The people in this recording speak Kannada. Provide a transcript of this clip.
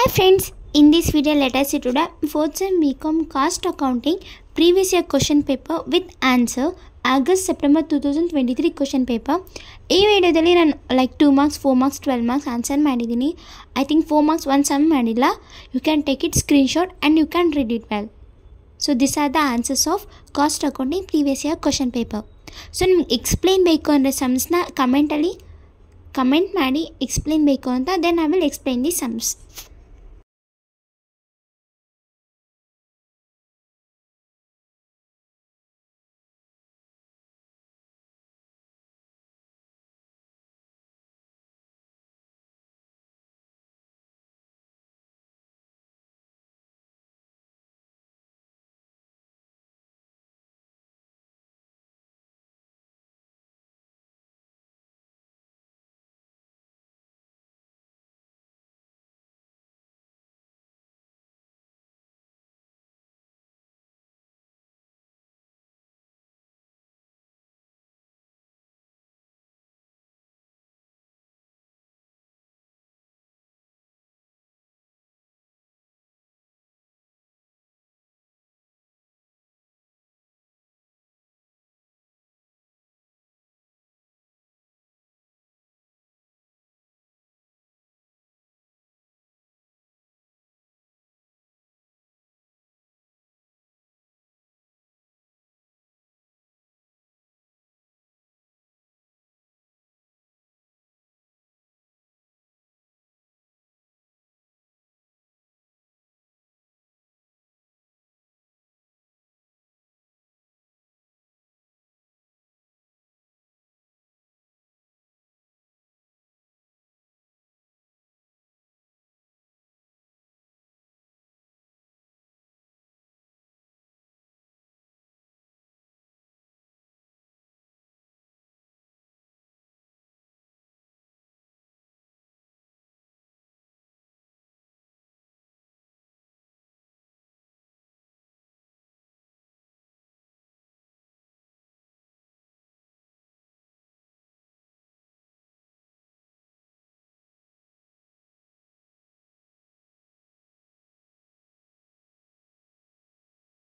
Hi friends in this video let us us see sem B com cost accounting previous previous question paper with answer August September two thousand twenty three question paper ಈ ವಿಡಿಯೋದಲ್ಲಿ ನಾನು like two marks four marks twelve marks answer ಮಾಡಿದ್ದೀನಿ I think four marks one sum ಮಾಡಿಲ್ಲ you can take it screenshot and you can read it well so this are the answers of cost accounting previous year question paper so ನಿಮ್ಗೆ ಎಕ್ಸ್ಪ್ಲೇನ್ ಬೇಕು ಅಂದರೆ ಸಮ್ಸ್ನ ಕಮೆಂಟಲ್ಲಿ ಕಮೆಂಟ್ ಮಾಡಿ ಎಕ್ಸ್ಪ್ಲೇನ್ ಬೇಕು ಅಂತ then I will explain the sums